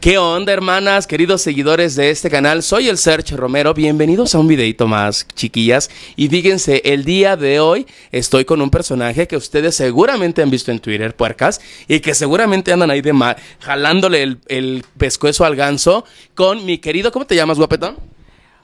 ¿Qué onda, hermanas, queridos seguidores de este canal? Soy el Sergio Romero. Bienvenidos a un videito más, chiquillas. Y fíjense, el día de hoy estoy con un personaje que ustedes seguramente han visto en Twitter, puercas, y que seguramente andan ahí de mal, jalándole el, pescuezo al ganso con mi querido, ¿cómo te llamas, guapetón?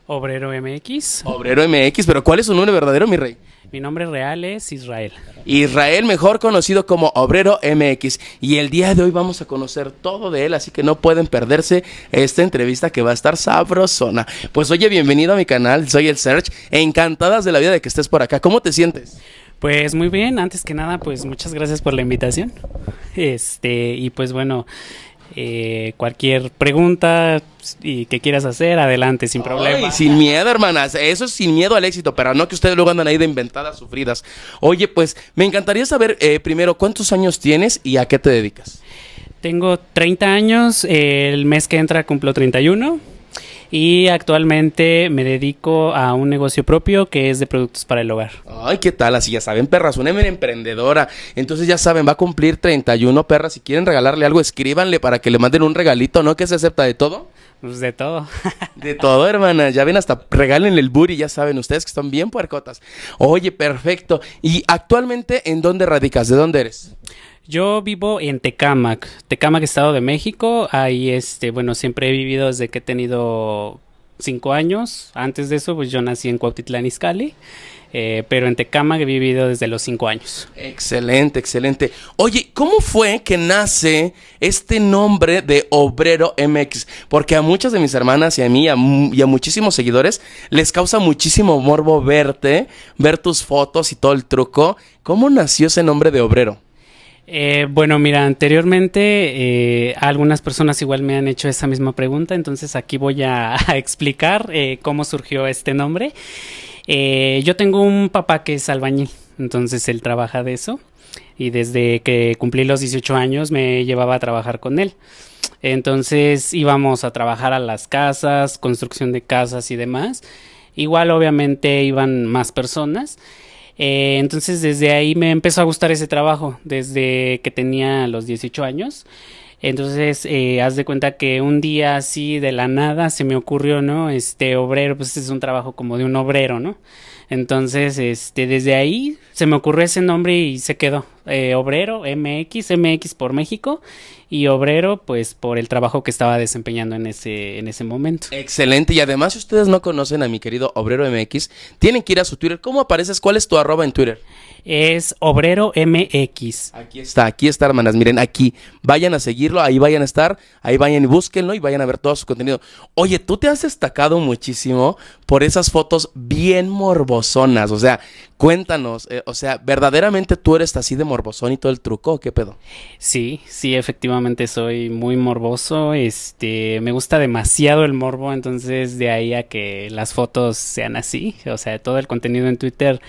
Obrero MX. Obrero MX, pero ¿cuál es su nombre verdadero, mi rey? Mi nombre real es Israel. Israel, mejor conocido como Obrero MX. Y el día de hoy vamos a conocer todo de él, así que no pueden perderse esta entrevista que va a estar sabrosona. Pues oye, bienvenido a mi canal, soy el Serge. Encantadas de la vida de que estés por acá. ¿Cómo te sientes? Pues muy bien, antes que nada, pues muchas gracias por la invitación. Este, y pues bueno, eh, cualquier pregunta y que quieras hacer, adelante, sin problema. Sin miedo, hermanas. Eso es sin miedo al éxito, pero no que ustedes luego andan ahí de inventadas, sufridas. Oye, pues me encantaría saber eh, primero cuántos años tienes y a qué te dedicas. Tengo 30 años, el mes que entra cumplo 31 y actualmente me dedico a un negocio propio que es de productos para el hogar. Ay, ¿qué tal? Así ya saben, perras, una emprendedora. Entonces ya saben, va a cumplir 31 perras. Si quieren regalarle algo, escríbanle para que le manden un regalito, ¿no? Que se acepta de todo. Pues de todo. de todo, hermana. Ya ven, hasta regálenle el buri, ya saben ustedes que están bien puercotas. Oye, perfecto. ¿Y actualmente en dónde radicas? ¿De dónde eres? Yo vivo en Tecámac, Tecámac, Estado de México. Ahí, este, bueno, siempre he vivido desde que he tenido cinco años. Antes de eso, pues yo nací en Cuautitlán Izcalli. Eh, pero en Tecámac he vivido desde los cinco años. Excelente, excelente. Oye, ¿cómo fue que nace este nombre de Obrero MX? Porque a muchas de mis hermanas y a mí y a muchísimos seguidores les causa muchísimo morbo verte, ver tus fotos y todo el truco. ¿Cómo nació ese nombre de Obrero? Eh, bueno, mira, anteriormente eh, algunas personas igual me han hecho esa misma pregunta, entonces aquí voy a, explicar eh, cómo surgió este nombre. yo tengo un papá que es albañil, entonces él trabaja de eso y desde que cumplí los 18 años me llevaba a trabajar con él. Entonces íbamos a trabajar a las casas, construcción de casas y demás. Igual obviamente iban más personas. Eh, entonces desde ahí me empezó a gustar ese trabajo, desde que tenía los 18 años. Entonces, eh, haz de cuenta que un día así de la nada se me ocurrió, ¿no? Este obrero, pues es un trabajo como de un obrero, ¿no? Entonces, este, desde ahí se me ocurrió ese nombre y se quedó. Eh, obrero, MX, MX por México y Obrero, pues por el trabajo que estaba desempeñando en ese, en ese momento. Excelente, y además si ustedes no conocen a mi querido Obrero MX, tienen que ir a su Twitter. ¿Cómo apareces? ¿Cuál es tu arroba en Twitter? Es Obrero MX. Aquí está, aquí está, hermanas. Miren, aquí vayan a seguirlo, ahí vayan a estar, ahí vayan y búsquenlo y vayan a ver todo su contenido. Oye, tú te has destacado muchísimo por esas fotos bien morbosonas. O sea, cuéntanos, eh, o sea, ¿verdaderamente tú eres así de morbosón y todo el truco o qué pedo? Sí, sí, efectivamente soy muy morboso, este, me gusta demasiado el morbo, entonces de ahí a que las fotos sean así, o sea, todo el contenido en Twitter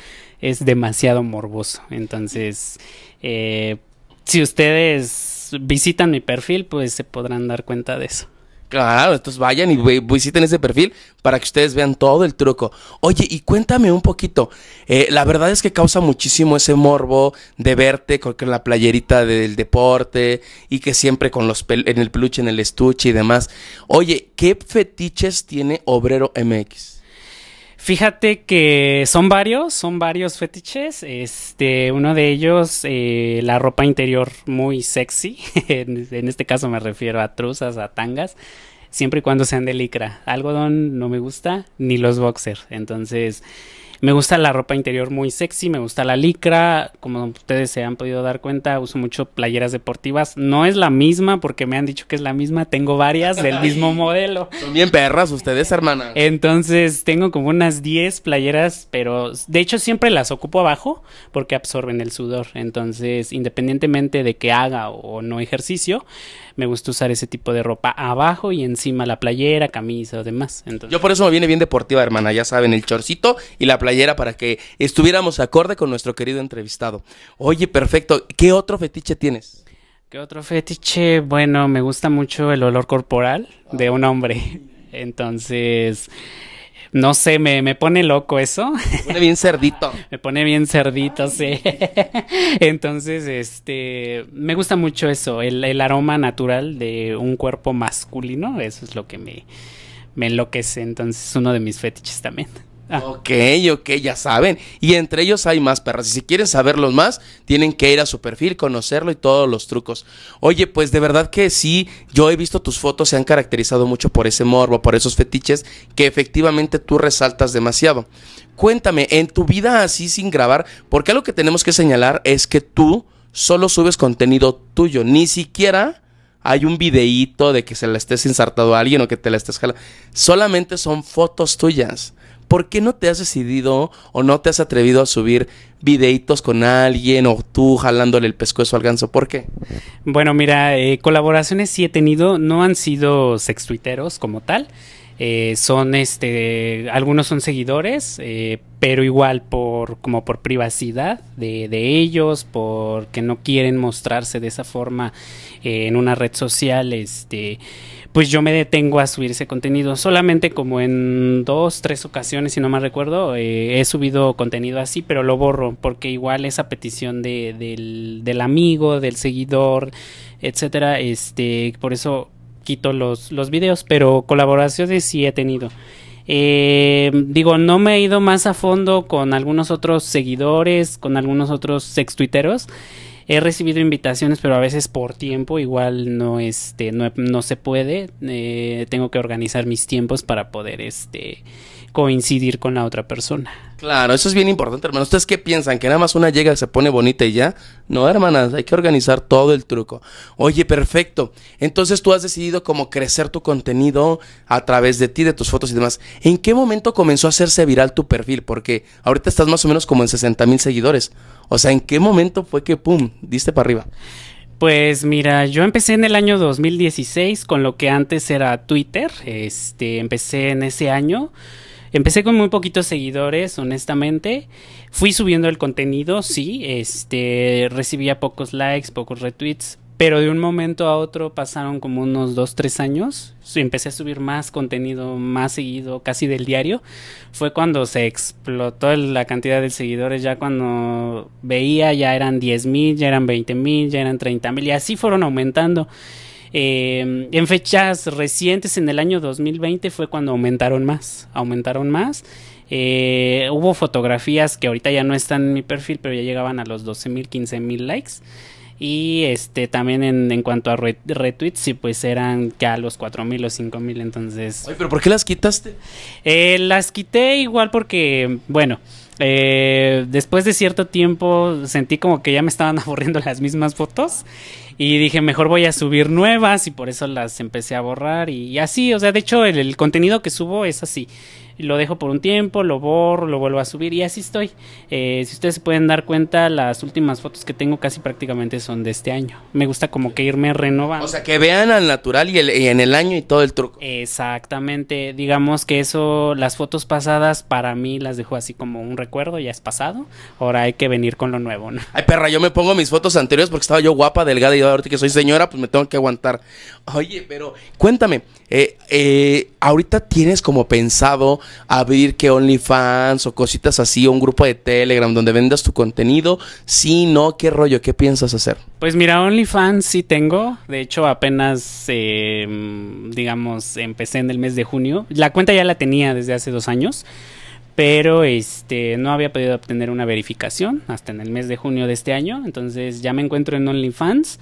es demasiado morboso, entonces, eh, si ustedes visitan mi perfil, pues se podrán dar cuenta de eso. Claro, entonces vayan y visiten ese perfil para que ustedes vean todo el truco. Oye, y cuéntame un poquito. Eh, la verdad es que causa muchísimo ese morbo de verte con la playerita del deporte y que siempre con los en el peluche, en el estuche y demás. Oye, ¿qué fetiches tiene Obrero MX? Fíjate que son varios, son varios fetiches. Este, uno de ellos, eh, la ropa interior muy sexy. en, en, este caso me refiero a truzas, a tangas. Siempre y cuando sean de licra. Algodón no me gusta, ni los boxers. Entonces, me gusta la ropa interior muy sexy, me gusta la licra, como ustedes se han podido dar cuenta, uso mucho playeras deportivas. No es la misma porque me han dicho que es la misma, tengo varias del mismo modelo. Son bien perras ustedes, hermana. Entonces, tengo como unas 10 playeras, pero de hecho siempre las ocupo abajo porque absorben el sudor. Entonces, independientemente de que haga o no ejercicio, me gusta usar ese tipo de ropa abajo y encima la playera, camisa o demás. Yo por eso me viene bien deportiva, hermana, ya saben, el chorcito y la playera para que estuviéramos acorde con nuestro querido entrevistado. Oye, perfecto, ¿qué otro fetiche tienes? ¿Qué otro fetiche? Bueno, me gusta mucho el olor corporal de un hombre. Entonces, no sé, me, me pone loco eso. Me pone bien cerdito. me pone bien cerdito, sí. Entonces, este, me gusta mucho eso, el, aroma natural de un cuerpo masculino, eso es lo que me, me enloquece, entonces es uno de mis fetiches también. Ah. Ok, ok, ya saben. Y entre ellos hay más perras. Y si quieren saberlos más, tienen que ir a su perfil, conocerlo y todos los trucos. Oye, pues de verdad que sí, yo he visto tus fotos, se han caracterizado mucho por ese morbo, por esos fetiches que efectivamente tú resaltas demasiado. Cuéntame, en tu vida así sin grabar, porque algo que tenemos que señalar es que tú solo subes contenido tuyo, ni siquiera hay un videíto de que se la estés insertado a alguien o que te la estés jalando. Solamente son fotos tuyas. ¿por qué no te has decidido o no te has atrevido a subir videitos con alguien o tú jalándole el pescuezo al ganso? ¿Por qué? Bueno, mira, eh, colaboraciones sí he tenido, no han sido sextuiteros como tal, eh, son este, algunos son seguidores, eh, pero igual por, como por privacidad de, de, ellos, porque no quieren mostrarse de esa forma eh, en una red social, este, pues yo me detengo a subir ese contenido. Solamente como en dos, tres ocasiones, si no me recuerdo, he subido contenido así, pero lo borro, porque igual esa petición del, del, amigo, del seguidor, etcétera, este, por eso quito los, los videos, pero colaboraciones sí he tenido. Eh, digo, no me he ido más a fondo con algunos otros seguidores, con algunos otros sextuiteros. He recibido invitaciones, pero a veces por tiempo igual no, este, no, se puede. Eh, tengo que organizar mis tiempos para poder este, coincidir con la otra persona. Claro, eso es bien importante, hermano. ¿Ustedes qué piensan? ¿Que nada más una llega, se pone bonita y ya? No, hermanas, hay que organizar todo el truco. Oye, perfecto. Entonces tú has decidido cómo crecer tu contenido a través de ti, de tus fotos y demás. ¿En qué momento comenzó a hacerse viral tu perfil? Porque ahorita estás más o menos como en 60 mil seguidores. O sea, ¿en qué momento fue que, pum, diste para arriba? Pues mira, yo empecé en el año 2016 con lo que antes era Twitter. Este, empecé en ese año. Empecé con muy poquitos seguidores, honestamente. Fui subiendo el contenido, sí. Este, recibía pocos likes, pocos retweets. Pero de un momento a otro pasaron como unos 2, 3 años. Empecé a subir más contenido, más seguido, casi del diario. Fue cuando se explotó la cantidad de seguidores. Ya cuando veía, ya eran 10.000 mil, ya eran 20 mil, ya eran 30 mil. Y así fueron aumentando. Em, en fechas recientes, en el año 2020, fue cuando aumentaron más, aumentaron más. Eh, hubo fotografías que ahorita ya no están en mi perfil, pero ya llegaban a los 12.000, 15.000 likes. Y este también en, cuanto a retweets, sí, pues eran ya los 4000 o 5000. Entonces. pero ¿por qué las quitaste? Eh, las quité igual porque, bueno. Eh, después de cierto tiempo sentí como que ya me estaban aburriendo las mismas fotos y dije mejor voy a subir nuevas y por eso las empecé a borrar y, así, o sea, de hecho el contenido que subo es así, lo dejo por un tiempo, lo borro, lo vuelvo a subir y así estoy. Eh, si ustedes se pueden dar cuenta, las últimas fotos que tengo casi prácticamente son de este año. Me gusta como que irme renovando. O sea, que vean al natural y, en el año y todo el truco. Exactamente, digamos que eso, las fotos pasadas para mí las dejo así como un recuerdo, ya es pasado, ahora hay que venir con lo nuevo. ¿no? Ay, perra, yo me pongo mis fotos anteriores porque estaba yo guapa, delgada y ahorita que soy señora, pues me tengo que aguantar. Oye, pero cuéntame, eh, eh, ahorita tienes como pensado abrir que OnlyFans o cositas así, o un grupo de Telegram donde vendas tu contenido, Si, no, qué rollo, qué piensas hacer. Pues mira, OnlyFans sí tengo, de hecho apenas, em, digamos, empecé en el mes de junio, la cuenta ya la tenía desde hace dos años pero este no había podido obtener una verificación hasta en el mes de junio de este año, entonces ya me encuentro en OnlyFans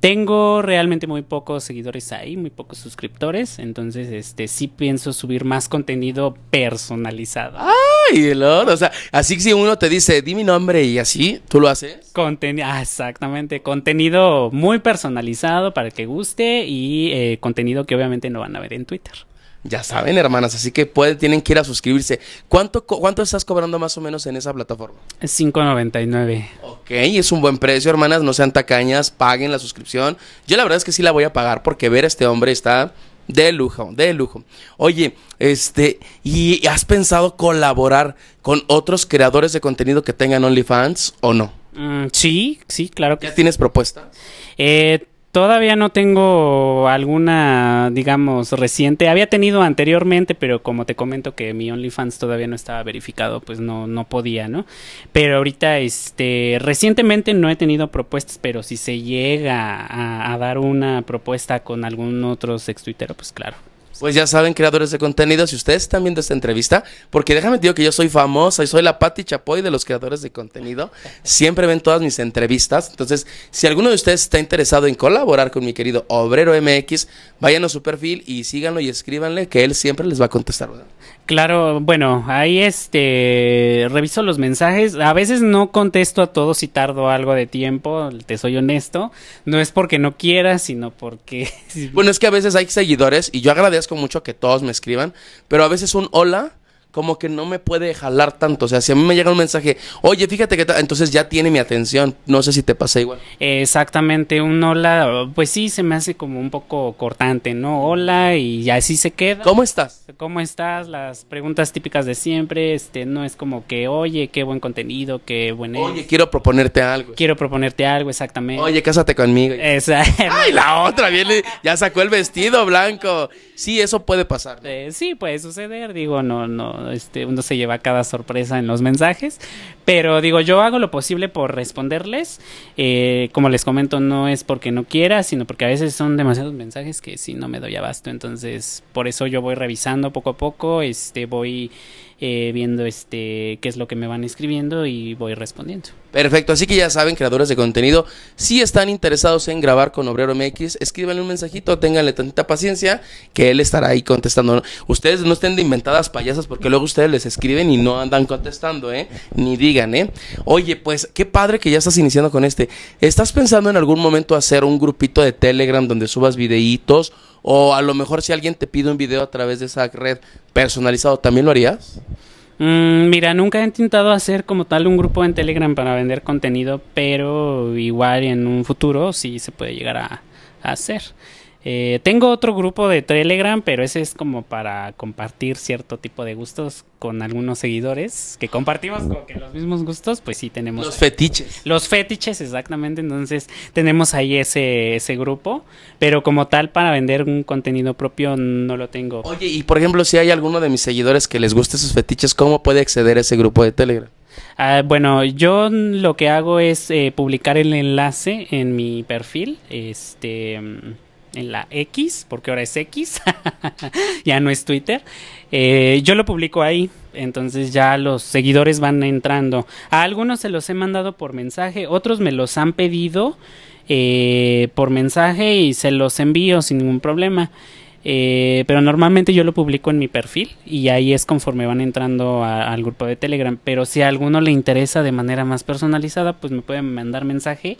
tengo realmente muy pocos seguidores ahí, muy pocos suscriptores, entonces este sí pienso subir más contenido personalizado. Ay, Lord, o sea, así que si uno te dice, di mi nombre y así, ¿tú lo haces? Contenido, ah, exactamente, contenido muy personalizado para el que guste y eh, contenido que obviamente no van a ver en Twitter. Ya saben, hermanas, así que pueden, tienen que ir a suscribirse. ¿Cuánto, ¿Cuánto estás cobrando más o menos en esa plataforma? 5.99. Ok, es un buen precio, hermanas, no sean tacañas, paguen la suscripción. Yo la verdad es que sí la voy a pagar porque ver a este hombre está de lujo, de lujo. Oye, este, ¿y has pensado colaborar con otros creadores de contenido que tengan OnlyFans o no? Mm, sí, sí, claro que ¿Ya tienes propuesta? Eh, Todavía no tengo alguna, digamos, reciente. Había tenido anteriormente, pero como te comento que mi OnlyFans todavía no estaba verificado, pues no, no podía, ¿no? Pero ahorita, este, recientemente no he tenido propuestas, pero si se llega a, a dar una propuesta con algún otro sex Twitter, pues claro, pues ya saben, creadores de contenido, si ustedes están viendo esta entrevista, porque déjame decir que yo soy famosa y soy la Patti Chapoy de los creadores de contenido, siempre ven todas mis entrevistas. Entonces, si alguno de ustedes está interesado en colaborar con mi querido Obrero MX, vayan a su perfil y síganlo y escríbanle que él siempre les va a contestar. ¿verdad? Claro, bueno, ahí este reviso los mensajes. A veces no contesto a todos si tardo algo de tiempo, te soy honesto. No es porque no quiera, sino porque. Bueno, es que a veces hay seguidores y yo agradezco mucho que todos me escriban, pero a veces un hola como que no me puede jalar tanto. O sea, si a mí me llega un mensaje, oye, fíjate que entonces ya tiene mi atención. No sé si te pasa igual. Exactamente, un hola, pues sí, se me hace como un poco cortante, ¿no? Hola y así se queda. ¿Cómo estás? ¿Cómo estás? Las preguntas típicas de siempre, este, no es como que, oye, qué buen contenido, qué buen... Oye, quiero proponerte algo. Quiero proponerte algo, exactamente. Oye, cásate conmigo. Ay, la otra viene, ya sacó el vestido blanco sí, eso puede pasar. Eh, sí, puede suceder, digo, no, no, este, uno se lleva cada sorpresa en los mensajes, pero digo, yo hago lo posible por responderles, eh, como les comento, no es porque no quiera, sino porque a veces son demasiados mensajes que sí no me doy abasto, entonces por eso yo voy revisando poco a poco, este, voy eh, viendo este, qué es lo que me van escribiendo y voy respondiendo. Perfecto, así que ya saben, creadores de contenido, si están interesados en grabar con Obrero MX, escríbanle un mensajito, ténganle tantita paciencia, que él estará ahí contestando. Ustedes no estén de inventadas payasas porque luego ustedes les escriben y no andan contestando, ¿eh? Ni digan, ¿eh? Oye, pues qué padre que ya estás iniciando con este. ¿Estás pensando en algún momento hacer un grupito de Telegram donde subas videitos? O a lo mejor si alguien te pide un video a través de esa red personalizado, ¿también lo harías? Mm, mira, nunca he intentado hacer como tal un grupo en Telegram para vender contenido, pero igual en un futuro sí se puede llegar a, a hacer. Eh, tengo otro grupo de Telegram, pero ese es como para compartir cierto tipo de gustos con algunos seguidores que compartimos que los mismos gustos, pues sí tenemos. Los fetiches. Los fetiches, exactamente. Entonces tenemos ahí ese, ese grupo, pero como tal para vender un contenido propio no lo tengo. Oye, y por ejemplo, si hay alguno de mis seguidores que les guste sus fetiches, ¿cómo puede acceder a ese grupo de Telegram? Ah, bueno, yo lo que hago es eh, publicar el enlace en mi perfil, este en la X, porque ahora es X, ya no es Twitter. Eh, yo lo publico ahí, entonces ya los seguidores van entrando. A algunos se los he mandado por mensaje, otros me los han pedido eh, por mensaje y se los envío sin ningún problema. Eh, pero normalmente yo lo publico en mi perfil y ahí es conforme van entrando al grupo de Telegram. Pero si a alguno le interesa de manera más personalizada, pues me pueden mandar mensaje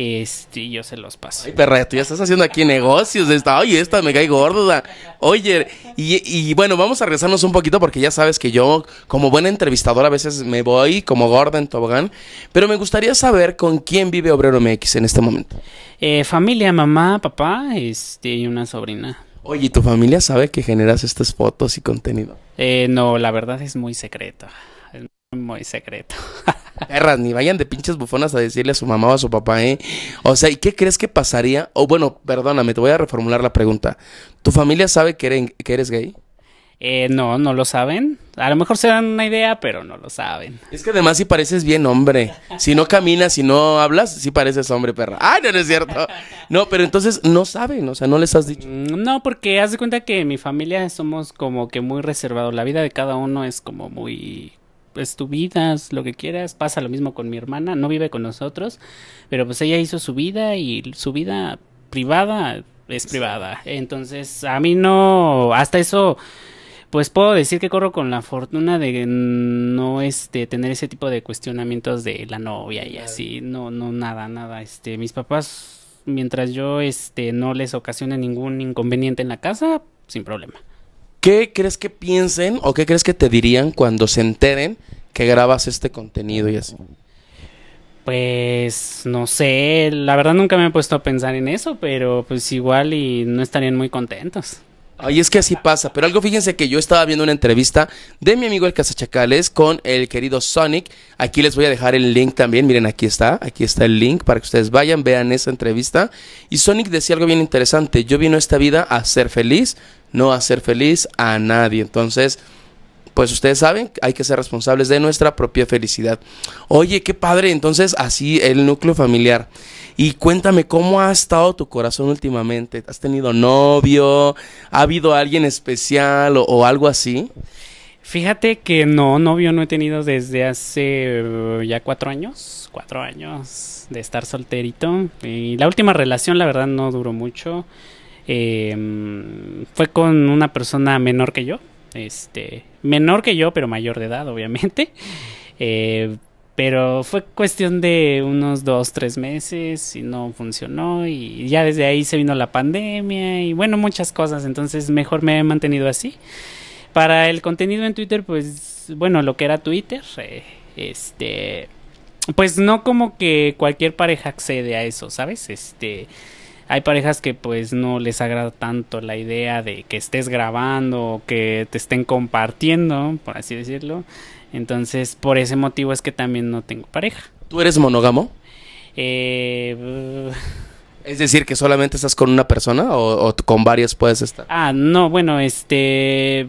este, yo se los paso. Ay, perra, tú ya estás haciendo aquí negocios. está oye, esta me cae gorda. Oye, y, bueno, vamos a regresarnos un poquito porque ya sabes que yo, como buen entrevistador, a veces me voy como gorda en tobogán. Pero me gustaría saber con quién vive Obrero MX en este momento. Eh, familia, mamá, papá este, y una sobrina. Oye, tu familia sabe que generas estas fotos y contenido? Eh, no, la verdad es muy secreto. Es muy secreto. perras, ni vayan de pinches bufonas a decirle a su mamá o a su papá, ¿eh? O sea, ¿y qué crees que pasaría? O bueno, perdóname, te voy a reformular la pregunta. ¿Tu familia sabe que eres, que eres gay? Eh, no, no lo saben. A lo mejor se dan una idea, pero no lo saben. Es que además si pareces bien hombre. Si no caminas, si no hablas, sí pareces hombre, perra. Ay, ah, no, no es cierto. No, pero entonces no saben, o sea, no les has dicho. Mm, no, porque haz de cuenta que mi familia somos como que muy reservados. La vida de cada uno es como muy es tu vida, lo que quieras. Pasa lo mismo con mi hermana, no vive con nosotros, pero pues ella hizo su vida y su vida privada es privada. Entonces, a mí no, hasta eso, pues puedo decir que corro con la fortuna de no este tener ese tipo de cuestionamientos de la novia y así, no, no, nada, nada. Este, mis papás, mientras yo este no les ocasione ningún inconveniente en la casa, sin problema. ¿Qué crees que piensen o qué crees que te dirían cuando se enteren que grabas este contenido y así? Pues no sé, la verdad nunca me he puesto a pensar en eso, pero pues igual y no estarían muy contentos. Ay, es que así pasa. Pero algo, fíjense que yo estaba viendo una entrevista de mi amigo el Casachacales con el querido Sonic. Aquí les voy a dejar el link también. Miren, aquí está. Aquí está el link para que ustedes vayan, vean esa entrevista. Y Sonic decía algo bien interesante. Yo vino a esta vida a ser feliz, no a ser feliz a nadie. Entonces pues ustedes saben, hay que ser responsables de nuestra propia felicidad. Oye, qué padre, entonces así el núcleo familiar. Y cuéntame cómo ha estado tu corazón últimamente. ¿Has tenido novio? ¿Ha habido alguien especial o, algo así? Fíjate que no, novio no he tenido desde hace eh, ya cuatro años, cuatro años de estar solterito. Y la última relación, la verdad, no duró mucho. Em, fue con una persona menor que yo, este, menor que yo, pero mayor de edad, obviamente. Eh, pero fue cuestión de unos dos, tres meses y no funcionó y ya desde ahí se vino la pandemia y bueno, muchas cosas, entonces mejor me he mantenido así. Para el contenido en Twitter, pues bueno, lo que era Twitter, eh, este, pues no como que cualquier pareja accede a eso, ¿sabes? Este, hay parejas que pues no les agrada tanto la idea de que estés grabando o que te estén compartiendo, por así decirlo. Entonces, por ese motivo es que también no tengo pareja. ¿Tú eres monógamo? Eh, es decir, que solamente estás con una persona o, con varias puedes estar. Ah, no, bueno, este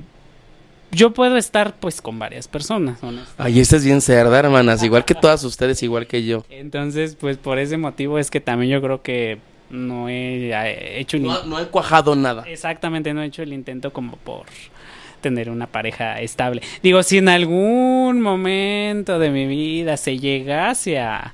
yo puedo estar pues con varias personas. Ay, estás bien cerda, hermanas, igual que todas ustedes, igual que yo. Entonces, pues por ese motivo es que también yo creo que no he eh, hecho ni... no, he cuajado nada. Exactamente, no he hecho el intento como por tener una pareja estable. Digo, si en algún momento de mi vida se llegase a,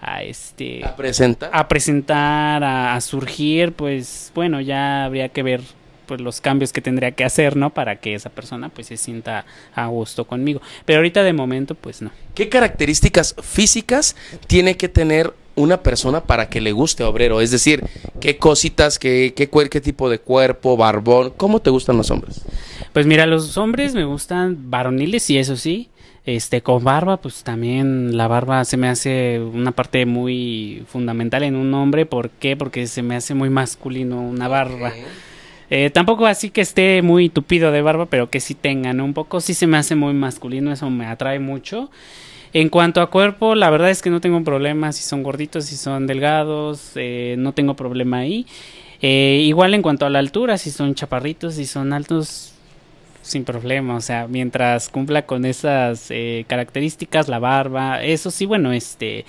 a este a presentar, a, presentar a, surgir, pues bueno, ya habría que ver pues los cambios que tendría que hacer, ¿no? Para que esa persona pues se sienta a gusto conmigo. Pero ahorita de momento pues no. ¿Qué características físicas tiene que tener una persona para que le guste obrero? Es decir, ¿qué cositas, qué, qué, qué tipo de cuerpo, barbón? ¿Cómo te gustan los hombres? Pues mira, los hombres me gustan varoniles y eso sí. Este, con barba, pues también la barba se me hace una parte muy fundamental en un hombre. ¿Por qué? Porque se me hace muy masculino una barba. Eh, tampoco así que esté muy tupido de barba, pero que sí tengan un poco. Sí se me hace muy masculino, eso me atrae mucho. En cuanto a cuerpo, la verdad es que no tengo problema si son gorditos, si son delgados, eh, no tengo problema ahí. Eh, igual en cuanto a la altura, si son chaparritos, si son altos, sin problema. O sea, mientras cumpla con esas características, la barba, eso sí, bueno, este,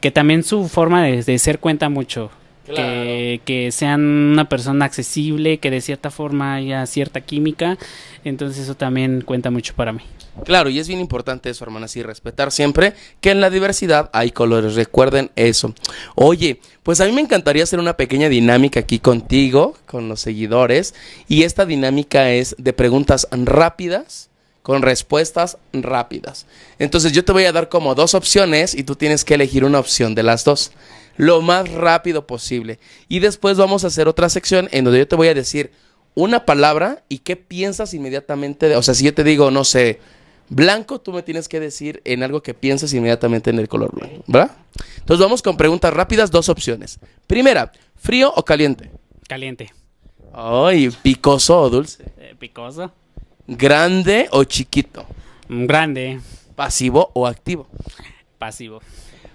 que también su forma de ser cuenta mucho. Que, sean una persona accesible, que de cierta forma haya cierta química. Entonces eso también cuenta mucho para mí. Claro, y es bien importante eso, hermanas, y respetar siempre que en la diversidad hay colores. Recuerden eso. Oye, pues a mí me encantaría hacer una pequeña dinámica aquí contigo, con los seguidores. Y esta dinámica es de preguntas rápidas con respuestas rápidas. Entonces yo te voy a dar como dos opciones y tú tienes que elegir una opción de las dos lo más rápido posible. Y después vamos a hacer otra sección en donde yo te voy a decir una palabra y qué piensas inmediatamente. o sea, si yo te digo, no sé, blanco, tú me tienes que decir en algo que piensas inmediatamente en el color blanco, ¿verdad? Entonces vamos con preguntas rápidas, dos opciones. Primera, ¿frío o caliente? Caliente. Ay, picoso o dulce. Eh, picoso. ¿Grande o chiquito? Mm, grande. ¿Pasivo o activo? Pasivo.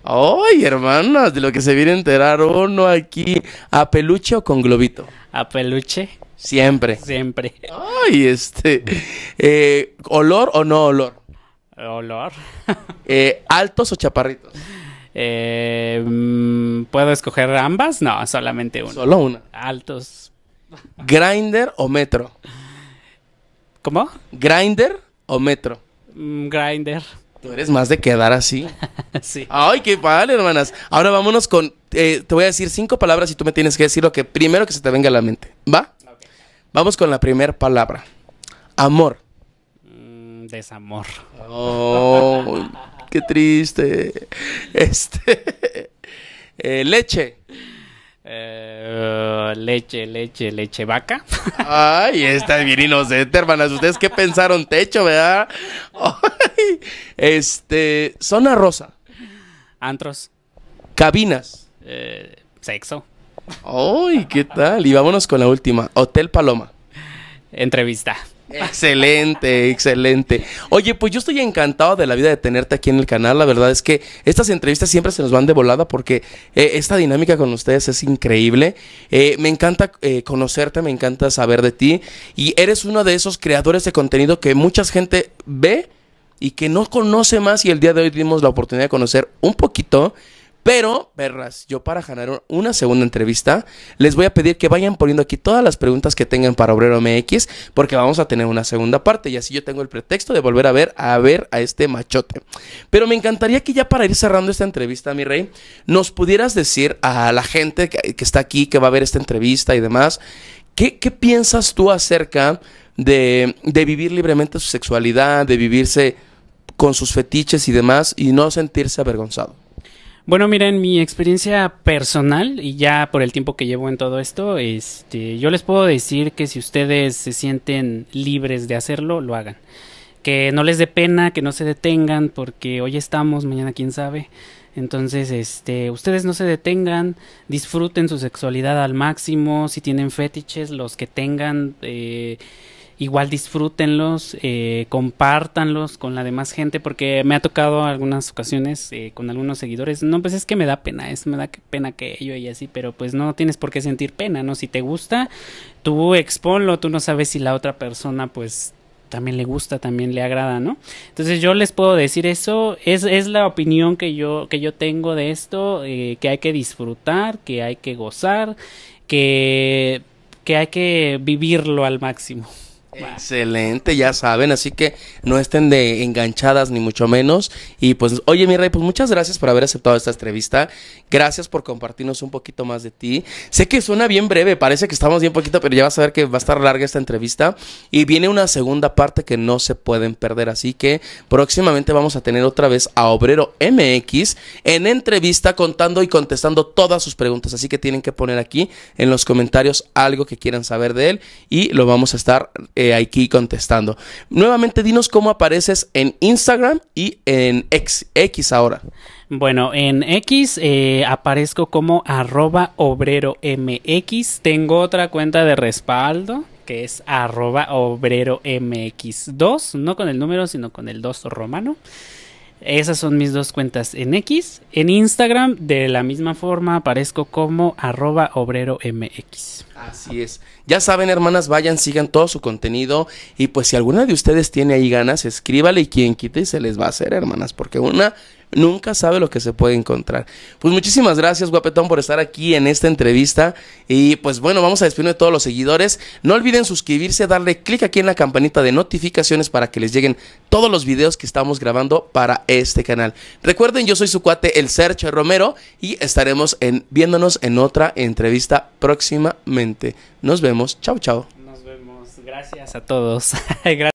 Ay, hermanas, de lo que se viene a enterar uno aquí. ¿A peluche o con globito? A peluche. Siempre. Siempre. Ay, este. Eh, ¿Olor o no olor? Olor. Eh, ¿Altos o chaparritos? Eh, mm, ¿Puedo escoger ambas? No, solamente uno. Solo una. Altos. ¿Grinder o metro? ¿Cómo? ¿Grinder o metro? Mm, grinder. Tú eres más de quedar así. sí. Ay, qué padre, hermanas. Ahora vámonos con. Eh, te voy a decir cinco palabras y tú me tienes que decir lo que primero que se te venga a la mente. ¿Va? Vamos con la primera palabra: amor. Mm, desamor. Oh, qué triste. Este. Eh, leche. Eh, leche, leche, leche vaca. Ay, está bien inocente, hermanas. ¿Ustedes qué pensaron? Techo, ¿verdad? Este, zona rosa. Antros. Cabinas. Eh, sexo. ¡Ay, qué tal! Y vámonos con la última. Hotel Paloma. Entrevista. Excelente, excelente. Oye, pues yo estoy encantado de la vida de tenerte aquí en el canal. La verdad es que estas entrevistas siempre se nos van de volada porque eh, esta dinámica con ustedes es increíble. Eh, me encanta conocerte, me encanta saber de ti. Y eres uno de esos creadores de contenido que mucha gente ve y que no conoce más y el día de hoy dimos la oportunidad de conocer un poquito. Pero, perras, yo para ganar una segunda entrevista, les voy a pedir que vayan poniendo aquí todas las preguntas que tengan para Obrero MX, porque vamos a tener una segunda parte y así yo tengo el pretexto de volver a ver a ver a este machote. Pero me encantaría que ya para ir cerrando esta entrevista, mi rey, nos pudieras decir a la gente que, que está aquí, que va a ver esta entrevista y demás, ¿qué, qué piensas tú acerca de, de vivir libremente su sexualidad, de vivirse con sus fetiches y demás y no sentirse avergonzado? Bueno, mira, en mi experiencia personal y ya por el tiempo que llevo en todo esto, este, yo les puedo decir que si ustedes se sienten libres de hacerlo, lo hagan. Que no les dé pena, que no se detengan, porque hoy estamos, mañana quién sabe. Entonces, este, ustedes no se detengan, disfruten su sexualidad al máximo, si tienen fetiches, los que tengan, eh, igual disfrútenlos, eh, compártanlos con la demás gente, porque me ha tocado algunas ocasiones eh, con algunos seguidores, no, pues es que me da pena, es me da pena que yo y así, pero pues no tienes por qué sentir pena, ¿no? Si te gusta, tú exponlo, tú no sabes si la otra persona pues también le gusta, también le agrada, ¿no? Entonces yo les puedo decir eso, es, es la opinión que yo, que yo tengo de esto, eh, que hay que disfrutar, que hay que gozar, que, que hay que vivirlo al máximo. Excelente, ya saben, así que no estén de enganchadas ni mucho menos. Y pues, oye, mi rey, pues muchas gracias por haber aceptado esta entrevista. Gracias por compartirnos un poquito más de ti. Sé que suena bien breve, parece que estamos bien poquito, pero ya vas a ver que va a estar larga esta entrevista. Y viene una segunda parte que no se pueden perder, así que próximamente vamos a tener otra vez a Obrero MX en entrevista contando y contestando todas sus preguntas. Así que tienen que poner aquí en los comentarios algo que quieran saber de él y lo vamos a estar... Eh, aquí contestando. Nuevamente, dinos cómo apareces en Instagram y en X, ahora. Bueno, en X eh, aparezco como arroba obrero MX. Tengo otra cuenta de respaldo que es arroba obrero MX2, no con el número, sino con el 2 romano. Esas son mis dos cuentas en X. En Instagram, de la misma forma, aparezco como arroba obrero MX. Así es. Ya saben, hermanas, vayan, sigan todo su contenido. Y pues si alguna de ustedes tiene ahí ganas, escríbale y quien quite se les va a hacer, hermanas, porque una nunca sabe lo que se puede encontrar. Pues muchísimas gracias, guapetón, por estar aquí en esta entrevista. Y pues bueno, vamos a despedirnos de todos los seguidores. No olviden suscribirse, darle clic aquí en la campanita de notificaciones para que les lleguen todos los videos que estamos grabando para este canal. Recuerden, yo soy su cuate, el Sergio Romero, y estaremos en, viéndonos en otra entrevista próximamente. Nos vemos. Chao, chao. Nos vemos. Gracias a todos.